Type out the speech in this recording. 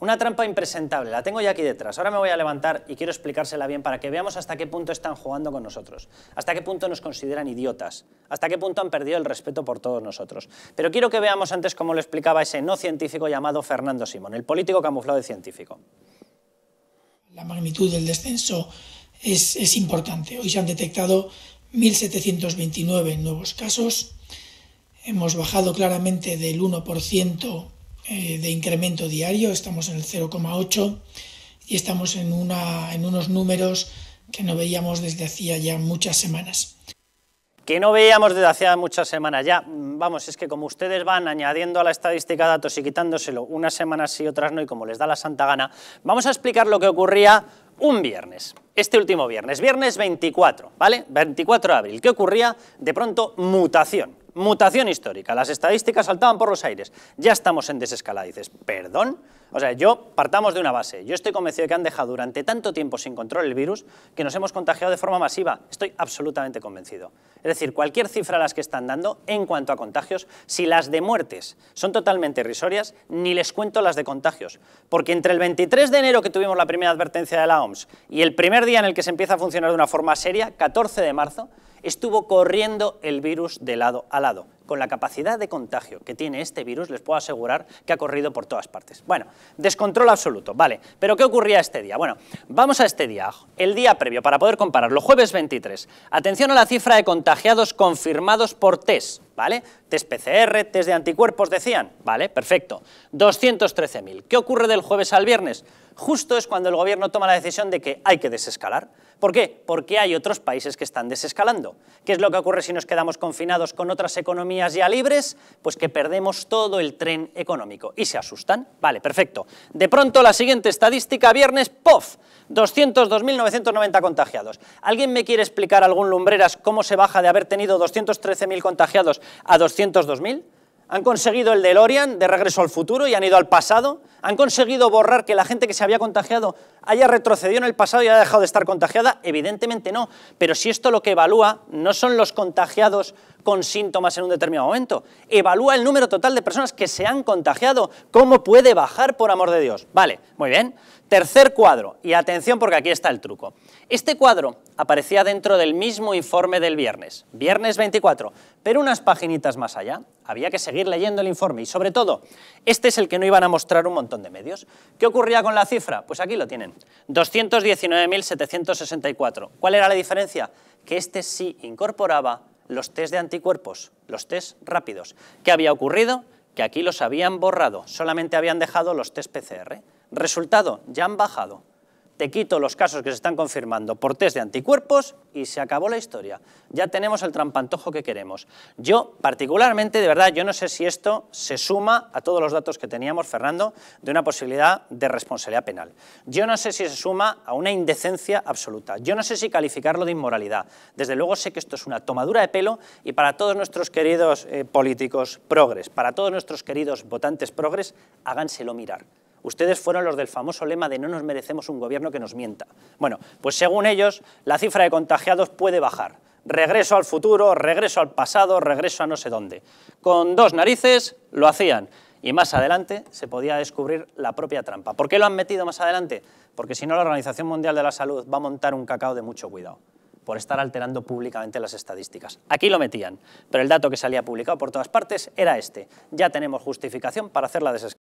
Una trampa impresentable, la tengo ya aquí detrás. Ahora me voy a levantar y quiero explicársela bien para que veamos hasta qué punto están jugando con nosotros, hasta qué punto nos consideran idiotas, hasta qué punto han perdido el respeto por todos nosotros. Pero quiero que veamos antes cómo lo explicaba ese no científico llamado Fernando Simón, el político camuflado de científico. La magnitud del descenso es, importante. Hoy se han detectado 1.729 nuevos casos. Hemos bajado claramente del 1% eh, de incremento diario, estamos en el 0,8 y estamos en, en unos números que no veíamos desde hacía ya muchas semanas. Que no veíamos desde hacía muchas semanas ya. Vamos, es que como ustedes van añadiendo a la estadística datos y quitándoselo unas semanas sí, otras no, y como les da la santa gana, vamos a explicar lo que ocurría un viernes, este último viernes, viernes 24, ¿vale? 24 de abril. ¿Qué ocurría? De pronto, mutación. Mutación histórica. Las estadísticas saltaban por los aires. Ya estamos en desescalada, Dices, ¿perdón? O sea, yo partamos de una base. Yo estoy convencido de que han dejado durante tanto tiempo sin control el virus que nos hemos contagiado de forma masiva. Estoy absolutamente convencido. Es decir, cualquier cifra las que están dando en cuanto a contagios, si las de muertes son totalmente irrisorias, ni les cuento las de contagios. Porque entre el 23 de enero que tuvimos la primera advertencia de la OMS y el primer día en el que se empieza a funcionar de una forma seria, 14 de marzo, estuvo corriendo el virus de lado a lado con la capacidad de contagio que tiene este virus, les puedo asegurar que ha corrido por todas partes. Bueno, descontrol absoluto, vale. Pero ¿qué ocurría este día? Bueno, vamos a este día, el día previo, para poder compararlo, jueves 23. Atención a la cifra de contagiados confirmados por test, ¿vale? Test PCR, test de anticuerpos, decían, ¿vale? Perfecto. 213.000. ¿Qué ocurre del jueves al viernes? Justo es cuando el gobierno toma la decisión de que hay que desescalar. ¿Por qué? Porque hay otros países que están desescalando. ¿Qué es lo que ocurre si nos quedamos confinados con otras economías ya libres? Pues que perdemos todo el tren económico. ¿Y se asustan? Vale, perfecto. De pronto la siguiente estadística, viernes, ¡pof! 202.990 contagiados. ¿Alguien me quiere explicar algún lumbreras cómo se baja de haber tenido 213.000 contagiados a 202.000? Han conseguido el DeLorean de regreso al futuro y han ido al pasado. Han conseguido borrar que la gente que se había contagiado haya retrocedido en el pasado y haya dejado de estar contagiada, evidentemente no. Pero si esto lo que evalúa no son los contagiados con síntomas en un determinado momento, evalúa el número total de personas que se han contagiado. ¿Cómo puede bajar, por amor de Dios? Vale, muy bien. Tercer cuadro, y atención porque aquí está el truco. Este cuadro aparecía dentro del mismo informe del viernes, viernes 24, pero unas paginitas más allá. Había que seguir leyendo el informe y sobre todo, este es el que no iban a mostrar un montón de medios. ¿Qué ocurría con la cifra? Pues aquí lo tienen. 219.764. ¿Cuál era la diferencia? Que este sí incorporaba los test de anticuerpos, los test rápidos. ¿Qué había ocurrido? Que aquí los habían borrado, solamente habían dejado los test PCR. Resultado, ya han bajado te quito los casos que se están confirmando por test de anticuerpos y se acabó la historia. Ya tenemos el trampantojo que queremos. Yo, particularmente, de verdad, yo no sé si esto se suma a todos los datos que teníamos, Fernando, de una posibilidad de responsabilidad penal. Yo no sé si se suma a una indecencia absoluta. Yo no sé si calificarlo de inmoralidad. Desde luego sé que esto es una tomadura de pelo y para todos nuestros queridos eh, políticos progres, para todos nuestros queridos votantes progres, háganselo mirar. Ustedes fueron los del famoso lema de no nos merecemos un gobierno que nos mienta. Bueno, pues según ellos, la cifra de contagiados puede bajar. Regreso al futuro, regreso al pasado, regreso a no sé dónde. Con dos narices lo hacían. Y más adelante se podía descubrir la propia trampa. ¿Por qué lo han metido más adelante? Porque si no, la Organización Mundial de la Salud va a montar un cacao de mucho cuidado por estar alterando públicamente las estadísticas. Aquí lo metían, pero el dato que salía publicado por todas partes era este. Ya tenemos justificación para hacer la desescalada.